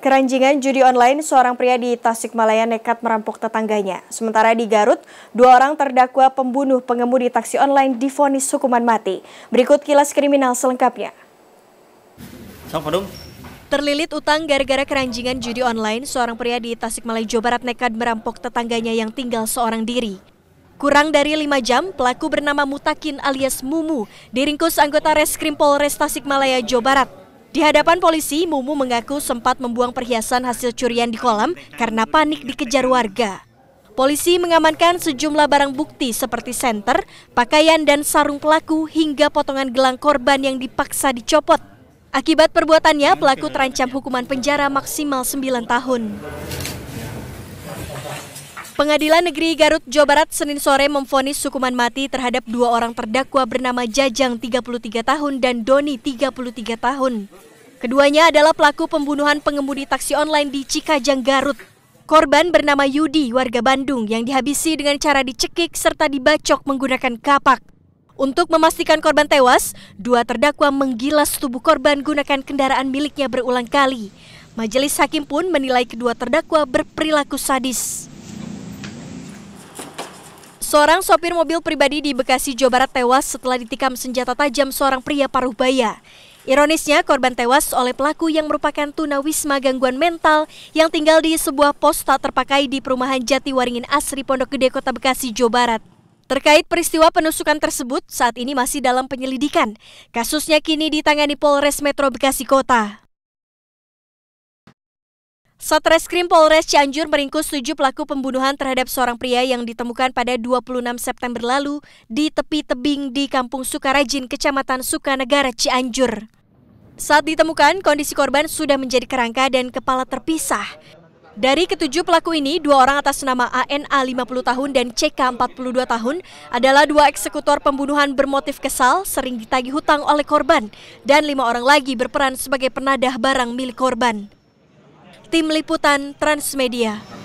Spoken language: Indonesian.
Keranjingan judi online, seorang pria di Tasikmalaya nekat merampok tetangganya. Sementara di Garut, dua orang terdakwa pembunuh pengemudi taksi online difonis hukuman mati. Berikut kilas kriminal selengkapnya. Terlilit utang gara-gara keranjingan judi online, seorang pria di Tasikmalaya, Jawa Barat nekat merampok tetangganya yang tinggal seorang diri. Kurang dari lima jam, pelaku bernama Mutakin alias Mumu diringkus anggota Reskrim Polres Tasikmalaya, Jawa Barat. Di hadapan polisi, Mumu mengaku sempat membuang perhiasan hasil curian di kolam karena panik dikejar warga. Polisi mengamankan sejumlah barang bukti seperti senter, pakaian dan sarung pelaku hingga potongan gelang korban yang dipaksa dicopot. Akibat perbuatannya, pelaku terancam hukuman penjara maksimal 9 tahun. Pengadilan Negeri Garut, Jawa Barat Senin sore memfonis hukuman mati terhadap dua orang terdakwa bernama Jajang 33 tahun dan Doni 33 tahun. Keduanya adalah pelaku pembunuhan pengemudi taksi online di Cikajang, Garut. Korban bernama Yudi, warga Bandung, yang dihabisi dengan cara dicekik serta dibacok menggunakan kapak. Untuk memastikan korban tewas, dua terdakwa menggilas tubuh korban gunakan kendaraan miliknya berulang kali. Majelis hakim pun menilai kedua terdakwa berperilaku sadis. Seorang sopir mobil pribadi di Bekasi, Jawa Barat tewas setelah ditikam senjata tajam seorang pria paruh baya. Ironisnya, korban tewas oleh pelaku yang merupakan tunawisma gangguan mental yang tinggal di sebuah pos tak terpakai di perumahan Jati Waringin Asri Pondok Gede Kota Bekasi, Jawa Barat. Terkait peristiwa penusukan tersebut, saat ini masih dalam penyelidikan. Kasusnya kini ditangani Polres Metro Bekasi Kota. Satreskrim Polres Cianjur meringkus tujuh pelaku pembunuhan terhadap seorang pria yang ditemukan pada 26 September lalu di tepi tebing di Kampung Sukarajin, Kecamatan Sukanegara, Cianjur. Saat ditemukan, kondisi korban sudah menjadi kerangka dan kepala terpisah. Dari ketujuh pelaku ini, dua orang atas nama ANA 50 tahun dan CK 42 tahun adalah dua eksekutor pembunuhan bermotif kesal sering ditagih hutang oleh korban dan lima orang lagi berperan sebagai penadah barang milik korban. Tim Liputan Transmedia